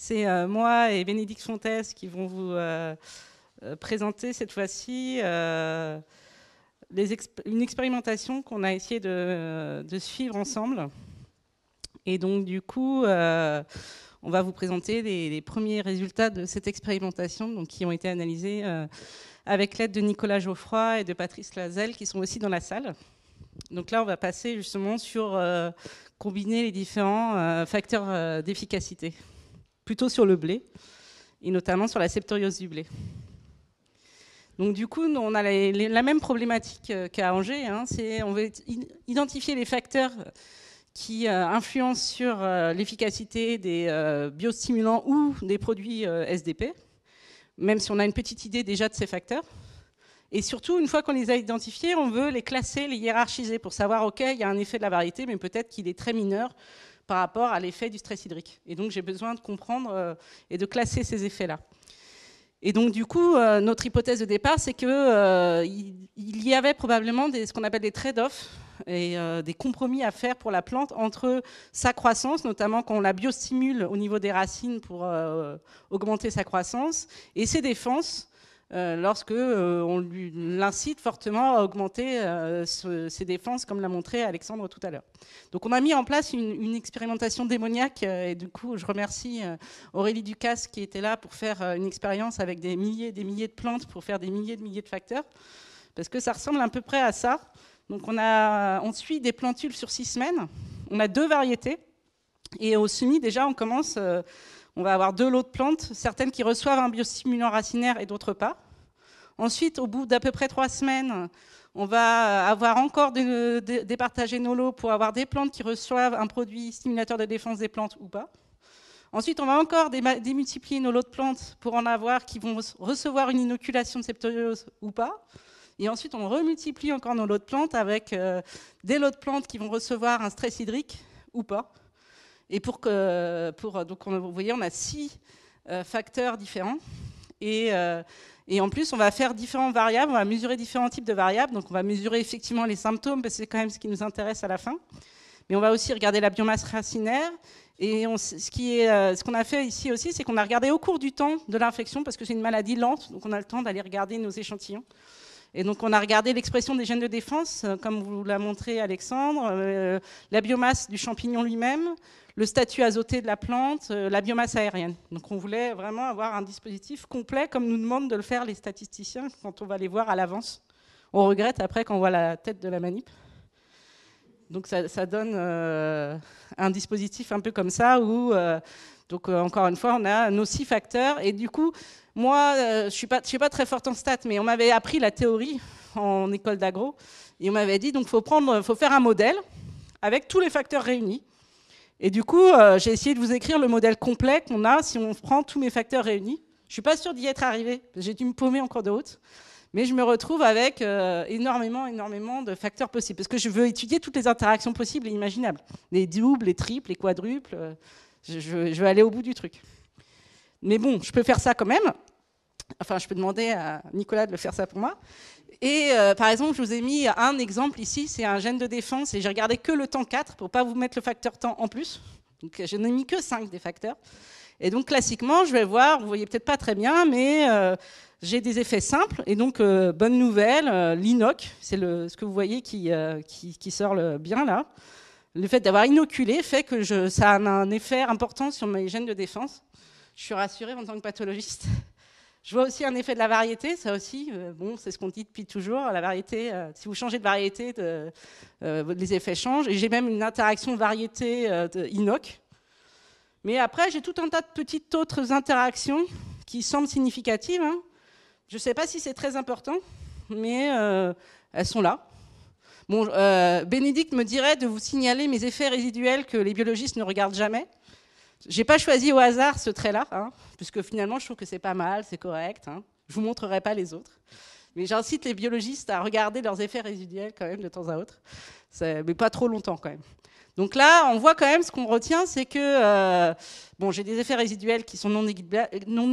C'est euh, moi et Bénédicte Fontès qui vont vous euh, euh, présenter cette fois-ci une expérimentation qu'on a essayé de, suivre ensemble. Et donc, du coup, on va vous présenter les, premiers résultats de cette expérimentation donc, qui ont été analysés avec l'aide de Nicolas Geoffroy et de Patrice Lazelle qui sont aussi dans la salle. Donc là, on va passer justement sur combiner les différents facteurs d'efficacité plutôt sur le blé, et notamment sur la septoriose du blé. Donc du coup, on a la, même problématique euh, qu'à Angers, hein, c'est on veut identifier les facteurs qui euh, influencent sur euh, l'efficacité des biostimulants ou des produits SDP, même si on a une petite idée déjà de ces facteurs. Et surtout, une fois qu'on les a identifiés, on veut les classer, les hiérarchiser pour savoir, OK, il y a un effet de la variété, mais peut-être qu'il est très mineur par rapport à l'effet du stress hydrique. Et donc j'ai besoin de comprendre euh, et de classer ces effets-là. Et donc du coup, euh, notre hypothèse de départ, c'est qu'il euh, il y avait probablement des, ce qu'on appelle des trade-offs et des compromis à faire pour la plante entre sa croissance, notamment quand on la biostimule au niveau des racines pour augmenter sa croissance, et ses défenses euh, lorsque euh, on l'incite fortement à augmenter euh, ses défenses, comme l'a montré Alexandre tout à l'heure. Donc on a mis en place une, expérimentation démoniaque, et du coup je remercie Aurélie Ducasse qui était là pour faire une expérience avec des milliers et des milliers de plantes, pour faire des milliers de milliers de facteurs, parce que ça ressemble à peu près à ça. Donc on, a, on suit des plantules sur six semaines, on a deux variétés, et au semis déjà on commence on va avoir deux lots de plantes, certaines qui reçoivent un biostimulant racinaire et d'autres pas. Ensuite, au bout d'à peu près trois semaines, on va euh, avoir encore départager nos lots pour avoir des plantes qui reçoivent un produit stimulateur de défense des plantes ou pas. Ensuite, on va encore démultiplier nos lots de plantes pour en avoir qui vont recevoir une inoculation de septoriose ou pas. Et ensuite, on remultiplie encore nos lots de plantes avec euh, des lots de plantes qui vont recevoir un stress hydrique ou pas. Et pour que, donc vous voyez, on a six euh, facteurs différents. Euh, et, en plus, on va faire différentes variables, on va mesurer différents types de variables. Donc on va mesurer effectivement les symptômes, parce que c'est quand même ce qui nous intéresse à la fin. Mais on va aussi regarder la biomasse racinaire. Et euh, ce qu'on a fait ici aussi, c'est qu'on a regardé au cours du temps de l'infection, parce que c'est une maladie lente, donc on a le temps d'aller regarder nos échantillons. Et donc on a regardé l'expression des gènes de défense, euh, comme vous l'a montré Alexandre, euh, la biomasse du champignon lui-même, le statut azoté de la plante, euh, la biomasse aérienne. Donc on voulait vraiment avoir un dispositif complet, comme nous demandent de le faire les statisticiens quand on va les voir à l'avance. On regrette après quand on voit la tête de la manip. Donc ça, donne un dispositif un peu comme ça où, donc encore une fois, on a nos six facteurs et du coup, moi, euh, je ne suis, pas très forte en stats, mais on m'avait appris la théorie en école d'agro. Et on m'avait dit, donc, faut faut faire un modèle avec tous les facteurs réunis. Et du coup, euh, j'ai essayé de vous écrire le modèle complet qu'on a si on prend tous mes facteurs réunis. Je ne suis pas sûre d'y être arrivée. J'ai dû me paumer en cours de route. Mais je me retrouve avec euh, énormément, énormément de facteurs possibles. Parce que je veux étudier toutes les interactions possibles et imaginables. Les doubles, les triples, les quadruples. je, je veux aller au bout du truc. Mais bon, je peux faire ça quand même. Enfin, je peux demander à Nicolas de le faire ça pour moi. Et euh, par exemple, je vous ai mis un exemple ici, c'est un gène de défense, et j'ai regardé que le temps 4 pour pas vous mettre le facteur temps en plus. Donc, je n'ai mis que 5 des facteurs. Et donc, classiquement, je vais voir, vous voyez peut-être pas très bien, mais euh, j'ai des effets simples. Et donc, euh, bonne nouvelle, l'INOC, c'est ce que vous voyez qui, qui, sort le bien là. Le fait d'avoir inoculé fait que je, ça a un effet important sur mes gènes de défense je suis rassurée en tant que pathologiste. Je vois aussi un effet de la variété, ça aussi, euh, bon, c'est ce qu'on dit depuis toujours, la variété, euh, si vous changez de variété, de, euh, les effets changent. Et j'ai même une interaction variété inoc. Mais après, j'ai tout un tas de petites autres interactions qui semblent significatives. Hein. Je ne sais pas si c'est très important, mais elles sont là. Bon, Bénédicte me dirait de vous signaler mes effets résiduels que les biologistes ne regardent jamais. J'ai pas choisi au hasard ce trait-là, hein, puisque finalement je trouve que c'est pas mal, c'est correct. Hein. Je vous montrerai pas les autres, mais j'incite les biologistes à regarder leurs effets résiduels quand même de temps à autre, mais pas trop longtemps quand même. Donc là, on voit quand même ce qu'on retient, c'est que euh, bon, j'ai des effets résiduels qui sont non, non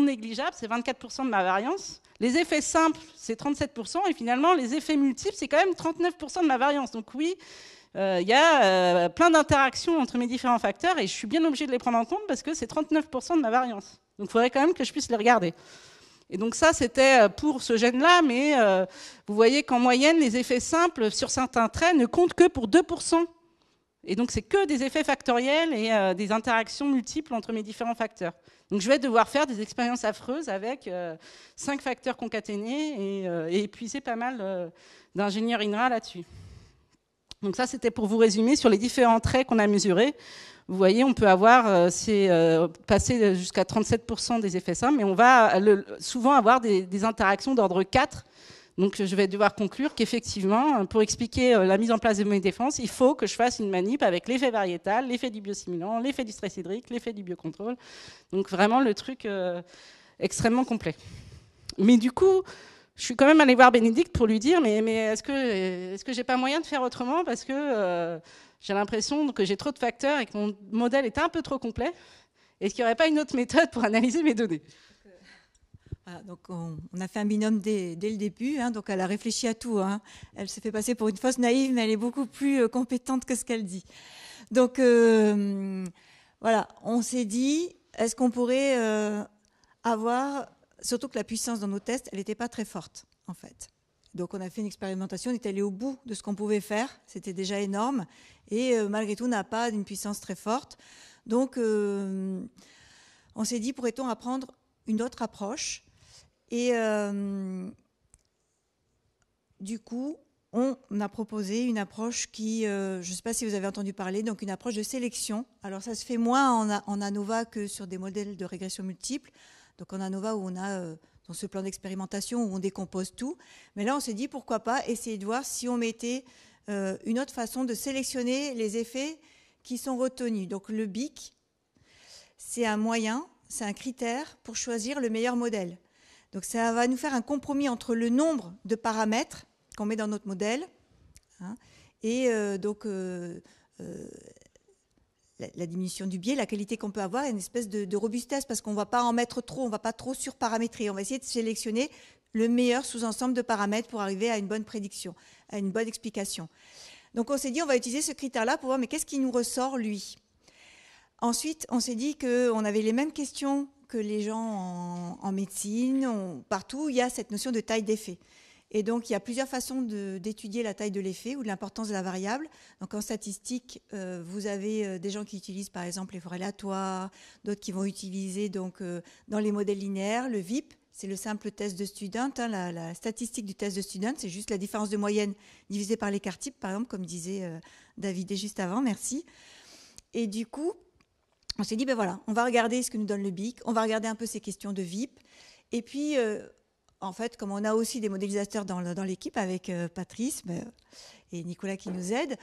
négligeables, c'est 24% de ma variance. Les effets simples, c'est 37%, et finalement les effets multiples, c'est quand même 39% de ma variance. Donc oui, il euh, y a euh, plein d'interactions entre mes différents facteurs et je suis bien obligé de les prendre en compte parce que c'est 39% de ma variance. Donc il faudrait quand même que je puisse les regarder. Et donc ça, c'était euh, pour ce gène-là, mais vous voyez qu'en moyenne, les effets simples sur certains traits ne comptent que pour 2%. Et donc c'est que des effets factoriels et des interactions multiples entre mes différents facteurs. Donc je vais devoir faire des expériences affreuses avec 5 cinq facteurs concaténés et, et épuiser pas mal d'ingénieurs INRA là-dessus. Donc ça, c'était pour vous résumer sur les différents traits qu'on a mesurés. Vous voyez, on peut avoir, euh, c'est euh, passé jusqu'à 37% des effets simples, mais on va souvent avoir des, interactions d'ordre 4. Donc je vais devoir conclure qu'effectivement, euh, pour expliquer la mise en place de mes défenses, il faut que je fasse une manip avec l'effet variétal, l'effet du biosimilant, l'effet du stress hydrique, l'effet du biocontrôle. Donc vraiment le truc extrêmement complet. Mais du coup, je suis quand même allée voir Bénédicte pour lui dire mais, est-ce que est n'ai j'ai pas moyen de faire autrement parce que euh, j'ai l'impression que j'ai trop de facteurs et que mon modèle est un peu trop complet Est-ce qu'il n'y aurait pas une autre méthode pour analyser mes données ah, donc on, a fait un binôme dès, le début, hein, donc elle a réfléchi à tout. Hein. Elle s'est fait passer pour une fausse naïve, mais elle est beaucoup plus euh, compétente que ce qu'elle dit. Donc euh, voilà, on s'est dit, est-ce qu'on pourrait avoir Surtout que la puissance dans nos tests, elle n'était pas très forte, en fait. Donc on a fait une expérimentation, on est allé au bout de ce qu'on pouvait faire, c'était déjà énorme, et euh, malgré tout n'a pas une puissance très forte. Donc euh, on s'est dit, pourrait-on apprendre une autre approche Et euh, du coup, on a proposé une approche qui, je ne sais pas si vous avez entendu parler, donc une approche de sélection. Alors ça se fait moins en, en ANOVA que sur des modèles de régression multiple. Donc en ANOVA, où on a euh, dans ce plan d'expérimentation, où on décompose tout. Mais là, on s'est dit, pourquoi pas essayer de voir si on mettait euh, une autre façon de sélectionner les effets qui sont retenus. Donc le BIC, c'est un moyen, c'est un critère pour choisir le meilleur modèle. Donc ça va nous faire un compromis entre le nombre de paramètres qu'on met dans notre modèle hein, et euh, donc la, diminution du biais, la qualité qu'on peut avoir, une espèce de, robustesse, parce qu'on ne va pas en mettre trop, on ne va pas trop surparamétrer. On va essayer de sélectionner le meilleur sous-ensemble de paramètres pour arriver à une bonne prédiction, à une bonne explication. Donc on s'est dit, on va utiliser ce critère-là pour voir, mais qu'est-ce qui nous ressort, lui Ensuite, on s'est dit qu'on avait les mêmes questions que les gens en, médecine, partout, il y a cette notion de taille d'effet. Et donc, il y a plusieurs façons d'étudier la taille de l'effet ou de l'importance de la variable. Donc, en statistique, euh, vous avez euh, des gens qui utilisent, par exemple, les vrais aléatoires, d'autres qui vont utiliser, donc, euh, dans les modèles linéaires, le VIP, c'est le simple test de student. Hein, la, statistique du test de student, c'est juste la différence de moyenne divisée par l'écart type, par exemple, comme disait David juste avant, merci. Et du coup, on s'est dit, ben voilà, on va regarder ce que nous donne le BIC, on va regarder un peu ces questions de VIP. Et puis, en fait, comme on a aussi des modélisateurs dans l'équipe avec euh, Patrice ben, euh, et Nicolas qui nous aident,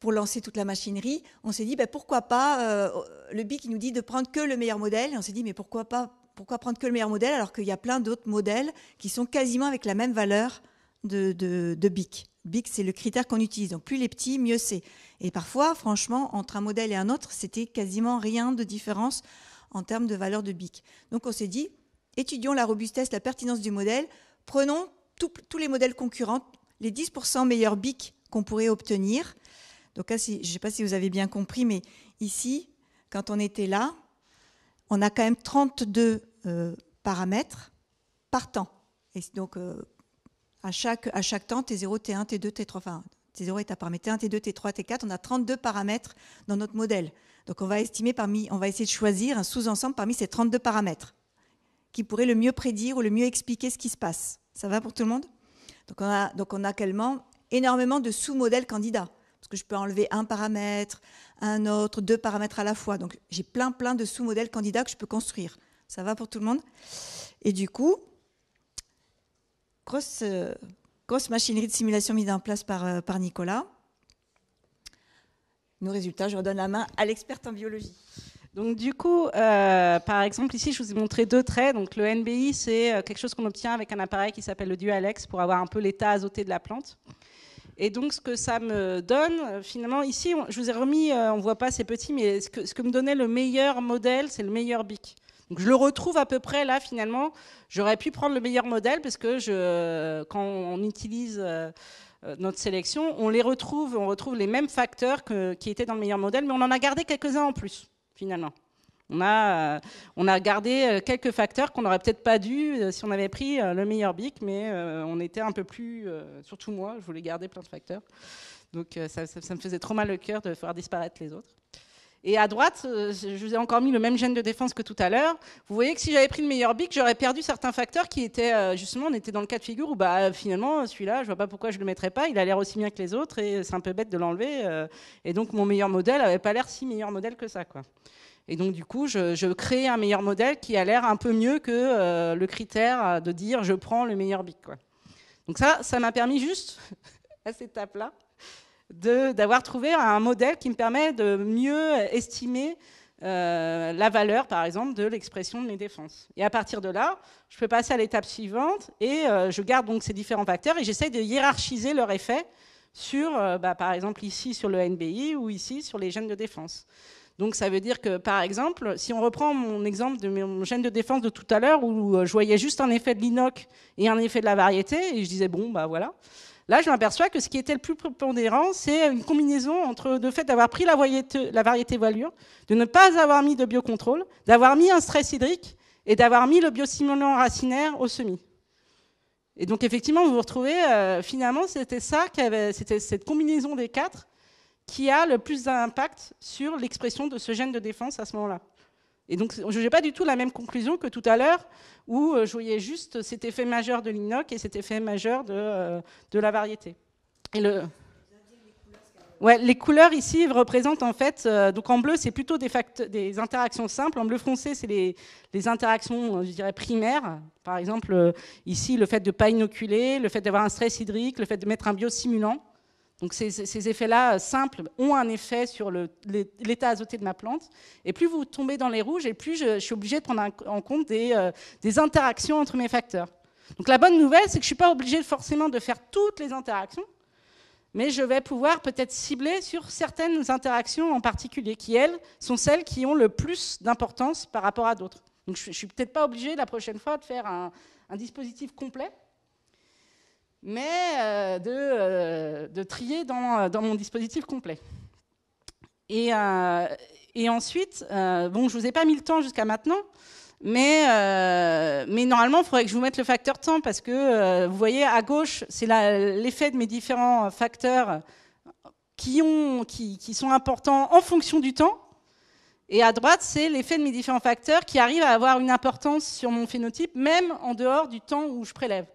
pour lancer toute la machinerie, on s'est dit ben, pourquoi pas euh, le BIC qui nous dit de prendre que le meilleur modèle. on s'est dit mais pourquoi pas pourquoi prendre que le meilleur modèle alors qu'il y a plein d'autres modèles qui sont quasiment avec la même valeur de, de BIC. BIC, c'est le critère qu'on utilise. Donc plus les petits, mieux c'est. Et parfois, franchement, entre un modèle et un autre, c'était quasiment rien de différence en termes de valeur de BIC. Donc on s'est dit, étudions la robustesse, la pertinence du modèle, prenons tous les modèles concurrents, les 10% meilleurs BIC qu'on pourrait obtenir. Donc je ne sais pas si vous avez bien compris, mais ici, quand on était là, on a quand même 32 euh, paramètres par temps. Et donc, euh, à, chaque, à chaque temps, T0, T1, T2, T3, enfin, T0 est à T1, T2, T3, T4, on a 32 paramètres dans notre modèle. Donc on va estimer parmi, on va essayer de choisir un sous-ensemble parmi ces 32 paramètres qui pourrait le mieux prédire ou le mieux expliquer ce qui se passe. Ça va pour tout le monde donc on, a, donc on a également énormément de sous-modèles candidats. Parce que je peux enlever un paramètre, un autre, deux paramètres à la fois. Donc j'ai plein plein de sous-modèles candidats que je peux construire. Ça va pour tout le monde Et du coup, grosse, euh, grosse machinerie de simulation mise en place par, euh, par Nicolas. Nos résultats, je redonne la main à l'experte en biologie. Donc du coup, euh, par exemple, ici, je vous ai montré deux traits. Donc le NBI, c'est euh, quelque chose qu'on obtient avec un appareil qui s'appelle le Dualex pour avoir un peu l'état azoté de la plante. Et donc ce que ça me donne, euh, finalement, ici, je vous ai remis, on voit pas, ces petits, mais ce que, me donnait le meilleur modèle, c'est le meilleur BIC. Donc je le retrouve à peu près là, finalement. J'aurais pu prendre le meilleur modèle parce que quand on utilise... notre sélection, on les retrouve, on retrouve les mêmes facteurs qui étaient dans le meilleur modèle, mais on en a gardé quelques-uns en plus finalement. On a, euh, gardé euh, quelques facteurs qu'on n'aurait peut-être pas dû euh, si on avait pris le meilleur BIC, mais on était un peu plus, surtout moi, je voulais garder plein de facteurs. Donc ça, ça me faisait trop mal le cœur de faire disparaître les autres. Et à droite, euh, je vous ai encore mis le même gène de défense que tout à l'heure. Vous voyez que si j'avais pris le meilleur bic, j'aurais perdu certains facteurs qui étaient, euh, justement, on était dans le cas de figure où bah, finalement, celui-là, je vois pas pourquoi je le mettrais pas, il a l'air aussi bien que les autres et c'est un peu bête de l'enlever. Euh, et donc mon meilleur modèle n'avait pas l'air si meilleur modèle que ça. Quoi. Et donc, du coup, je, crée un meilleur modèle qui a l'air un peu mieux que le critère de dire je prends le meilleur bic. Quoi. Donc, ça, ça m'a permis juste à cette étape-là d'avoir trouvé un modèle qui me permet de mieux estimer euh, la valeur, par exemple, de l'expression de mes défenses. Et à partir de là, je peux passer à l'étape suivante et euh, je garde donc ces différents facteurs et j'essaie de hiérarchiser leur effet sur, euh, bah, par exemple, ici sur le NBI ou ici sur les gènes de défense. Donc ça veut dire que, par exemple, si on reprend mon exemple de mon gène de défense de tout à l'heure où je voyais juste un effet de l'inoc et un effet de la variété et je disais, bon, bah voilà. Là, je m'aperçois que ce qui était le plus prépondérant, c'est une combinaison entre le fait d'avoir pris la variété, la voilure, de ne pas avoir mis de biocontrôle, d'avoir mis un stress hydrique et d'avoir mis le biosimulant racinaire au semis. Et donc, effectivement, vous vous retrouvez, euh, finalement, c'était ça, c'était cette combinaison des quatre qui a le plus d'impact sur l'expression de ce gène de défense à ce moment-là. Et donc, je n'ai pas du tout la même conclusion que tout à l'heure, où euh, je voyais juste cet effet majeur de l'inoc et cet effet majeur de, euh, la variété. Ouais, les couleurs ici représentent en fait, euh, donc en bleu c'est plutôt des, des, interactions simples, en bleu foncé c'est les, interactions, je dirais, primaires. Par exemple, ici le fait de ne pas inoculer, le fait d'avoir un stress hydrique, le fait de mettre un biosimulant. Donc ces, effets-là euh, simples ont un effet sur l'état azoté de ma plante. Et plus vous tombez dans les rouges, et plus je, suis obligé de prendre en compte euh, des, interactions entre mes facteurs. Donc la bonne nouvelle, c'est que je ne suis pas obligé forcément de faire toutes les interactions, mais je vais pouvoir peut-être cibler sur certaines interactions en particulier, qui, elles, sont celles qui ont le plus d'importance par rapport à d'autres. Donc je ne suis peut-être pas obligé la prochaine fois de faire un dispositif complet mais euh, euh, de, trier euh, dans, mon dispositif complet. Et, et ensuite, bon, je ne vous ai pas mis le temps jusqu'à maintenant, mais, mais, normalement, il faudrait que je vous mette le facteur temps parce que vous voyez à gauche, c'est l'effet de mes différents facteurs qui, ont, qui, sont importants en fonction du temps. Et à droite, c'est l'effet de mes différents facteurs qui arrivent à avoir une importance sur mon phénotype, même en dehors du temps où je prélève.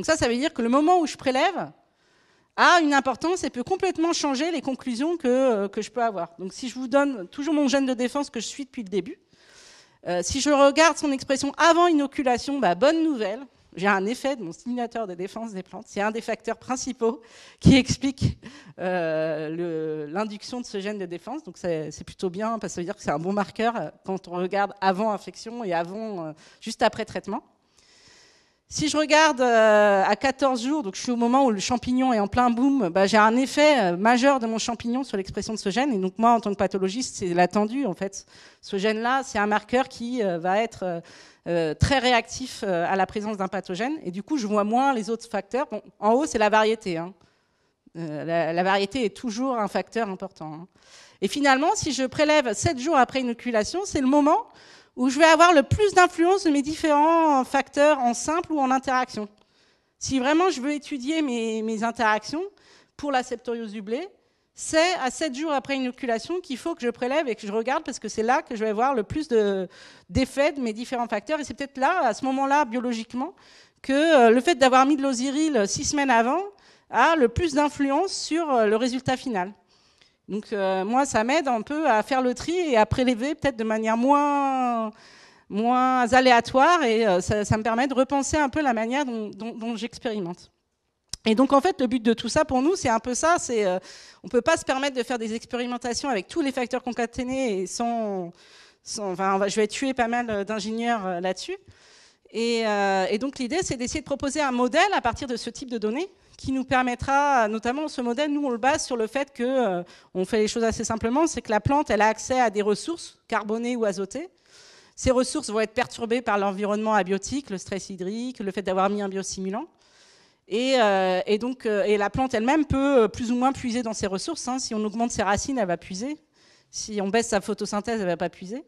Donc ça, ça veut dire que le moment où je prélève a une importance et peut complètement changer les conclusions que, euh, que je peux avoir. Donc si je vous donne toujours mon gène de défense que je suis depuis le début, euh, si je regarde son expression avant inoculation, bah, bonne nouvelle, j'ai un effet de mon stimulateur de défense des plantes. C'est un des facteurs principaux qui explique euh, l'induction de ce gène de défense. Donc c'est plutôt bien parce que ça veut dire que c'est un bon marqueur quand on regarde avant infection et avant, juste après traitement. Si je regarde euh, à 14 jours, donc je suis au moment où le champignon est en plein boom, bah, j'ai un effet euh, majeur de mon champignon sur l'expression de ce gène. Et donc moi, en tant que pathologiste, c'est l'attendu en fait. Ce gène-là, c'est un marqueur qui euh, va être très réactif à la présence d'un pathogène. Et du coup, je vois moins les autres facteurs. en haut, c'est la variété. Hein. La, variété est toujours un facteur important. Hein. Et finalement, si je prélève 7 jours après inoculation, c'est le moment où je vais avoir le plus d'influence de mes différents facteurs en simple ou en interaction. Si vraiment je veux étudier mes, interactions pour la septoriose du blé, c'est à 7 jours après inoculation qu'il faut que je prélève et que je regarde parce que c'est là que je vais avoir le plus d'effets de, de, mes différents facteurs. Et c'est peut-être là, à ce moment-là, biologiquement, que euh, le fait d'avoir mis de l'osiril six semaines avant a le plus d'influence sur euh, le résultat final. Donc euh, moi, ça m'aide un peu à faire le tri et à prélever peut-être de manière moins, moins aléatoire et euh, ça, me permet de repenser un peu la manière dont, dont, j'expérimente. Et donc en fait, le but de tout ça pour nous, c'est un peu ça. C'est euh, on peut pas se permettre de faire des expérimentations avec tous les facteurs concaténés et sans, sans enfin, je vais tuer pas mal euh, d'ingénieurs là-dessus. Euh, et, donc l'idée, c'est d'essayer de proposer un modèle à partir de ce type de données qui nous permettra, notamment ce modèle, nous on le base sur le fait que euh, on fait les choses assez simplement, c'est que la plante, elle a accès à des ressources carbonées ou azotées. Ces ressources vont être perturbées par l'environnement abiotique, le stress hydrique, le fait d'avoir mis un biosimulant. Et, euh, donc, la plante elle-même peut plus ou moins puiser dans ses ressources. Hein. Si on augmente ses racines, elle va puiser. Si on baisse sa photosynthèse, elle va pas puiser.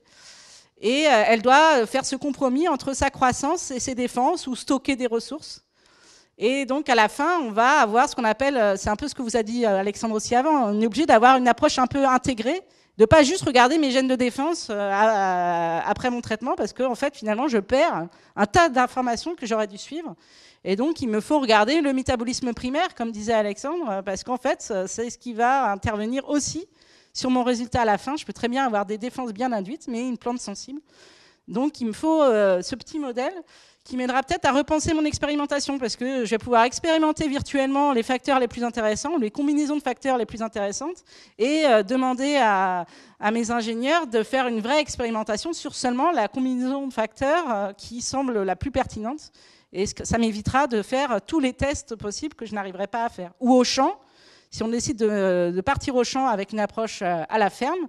Et euh, elle doit euh, faire ce compromis entre sa croissance et ses défenses ou stocker des ressources. Et donc à la fin, on va avoir ce qu'on appelle, euh, c'est un peu ce que vous a dit Alexandre aussi avant, on est obligé d'avoir une approche un peu intégrée, de pas juste regarder mes gènes de défense après mon traitement, parce qu'en en fait finalement je perds un tas d'informations que j'aurais dû suivre. Et donc il me faut regarder le métabolisme primaire, comme disait Alexandre, parce qu'en fait c'est ce qui va intervenir aussi sur mon résultat à la fin, je peux très bien avoir des défenses bien induites, mais une plante sensible. Donc il me faut euh, ce petit modèle qui m'aidera peut-être à repenser mon expérimentation, parce que je vais pouvoir expérimenter virtuellement les facteurs les plus intéressants, les combinaisons de facteurs les plus intéressantes, et euh, demander à, mes ingénieurs de faire une vraie expérimentation sur seulement la combinaison de facteurs euh, qui semble la plus pertinente. Et ça m'évitera de faire tous les tests possibles que je n'arriverai pas à faire. Ou au champ, si on décide de, partir au champ avec une approche euh, à la ferme,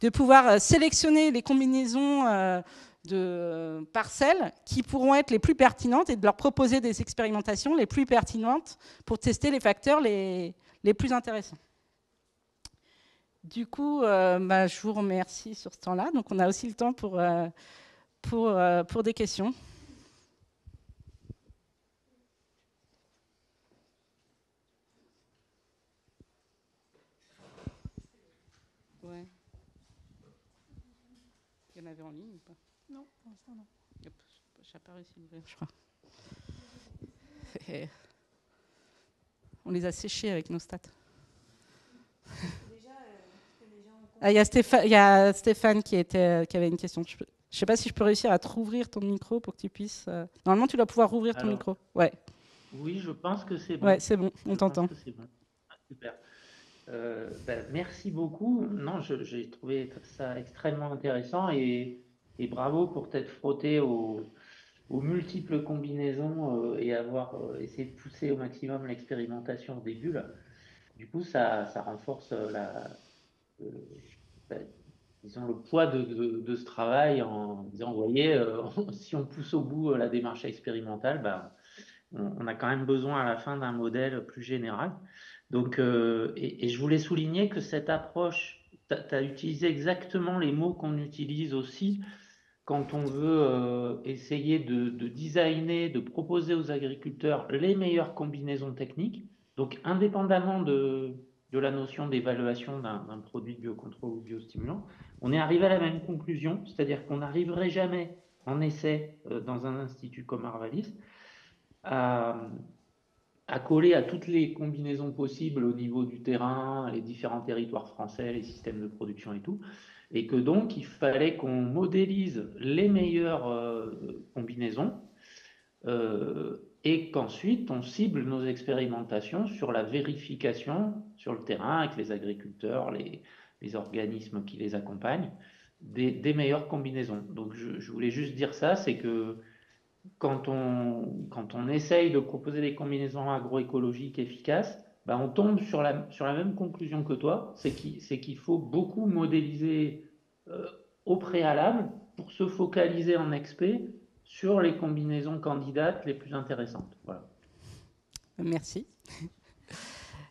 de pouvoir euh, sélectionner les combinaisons euh, de parcelles qui pourront être les plus pertinentes et de leur proposer des expérimentations les plus pertinentes pour tester les facteurs les, plus intéressants. Du coup, bah, je vous remercie sur ce temps-là. Donc, on a aussi le temps pour des questions. ligne on les a séchés avec nos stats. Euh, ah, il, y a Stéphane, qui, était, qui avait une question. Je ne sais pas si je peux réussir à t'ouvrir ton micro pour que tu puisses. Euh, normalement, tu dois pouvoir rouvrir ton micro. Ouais. Oui, je pense que c'est bon. c'est bon, on t'entend. Ah, super. Euh, ben, merci beaucoup. Non, j'ai trouvé ça extrêmement intéressant et, bravo pour t'être frotté aux, aux, multiples combinaisons euh, et avoir euh, essayé de pousser au maximum l'expérimentation au début. Du coup, ça, renforce ben, le poids de, ce travail en disant, vous voyez, si on pousse au bout la démarche expérimentale, ben, on, a quand même besoin à la fin d'un modèle plus général. Donc, euh, et, je voulais souligner que cette approche, tu as, utilisé exactement les mots qu'on utilise aussi quand on veut euh, essayer de, designer, de proposer aux agriculteurs les meilleures combinaisons techniques. Donc, indépendamment de, de la notion d'évaluation d'un produit biocontrôle ou biostimulant, on est arrivé à la même conclusion, c'est-à-dire qu'on n'arriverait jamais en essai euh, dans un institut comme Arvalis à, à coller à toutes les combinaisons possibles au niveau du terrain, les différents territoires français, les systèmes de production et tout, et que donc il fallait qu'on modélise les meilleures euh, combinaisons euh, et qu'ensuite on cible nos expérimentations sur la vérification sur le terrain avec les agriculteurs, les, organismes qui les accompagnent, des, meilleures combinaisons. Donc je voulais juste dire ça, c'est que quand on, quand on essaye de proposer des combinaisons agroécologiques efficaces, ben, on tombe sur la, sur la même conclusion que toi, c'est qu'il faut beaucoup modéliser euh, au préalable pour se focaliser en expert sur les combinaisons candidates les plus intéressantes. Voilà. Merci.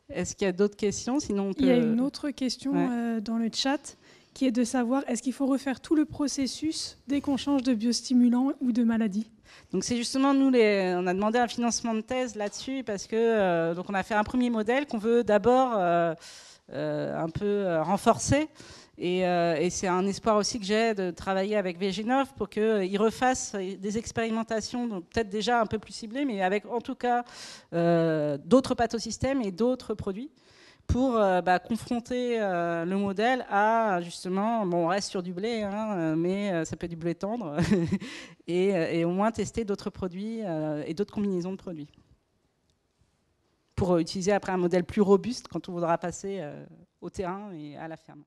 Est-ce qu'il y a d'autres questions Sinon, Il y a une autre question euh, dans le chat qui est de savoir est-ce qu'il faut refaire tout le processus dès qu'on change de biostimulant ou de maladie donc c'est justement nous, les, on a demandé un financement de thèse là-dessus parce que euh, donc on a fait un premier modèle qu'on veut d'abord euh, euh, un peu renforcer. Et, c'est un espoir aussi que j'ai de travailler avec Veginov pour qu'il refasse des expérimentations, peut-être déjà un peu plus ciblées, mais avec en tout cas d'autres pathosystèmes et d'autres produits pour euh, bah, confronter euh, le modèle à justement, bon, on reste sur du blé, hein, euh, mais ça peut être du blé tendre, et, au moins tester d'autres produits et d'autres combinaisons de produits. Pour utiliser après un modèle plus robuste quand on voudra passer au terrain et à la ferme.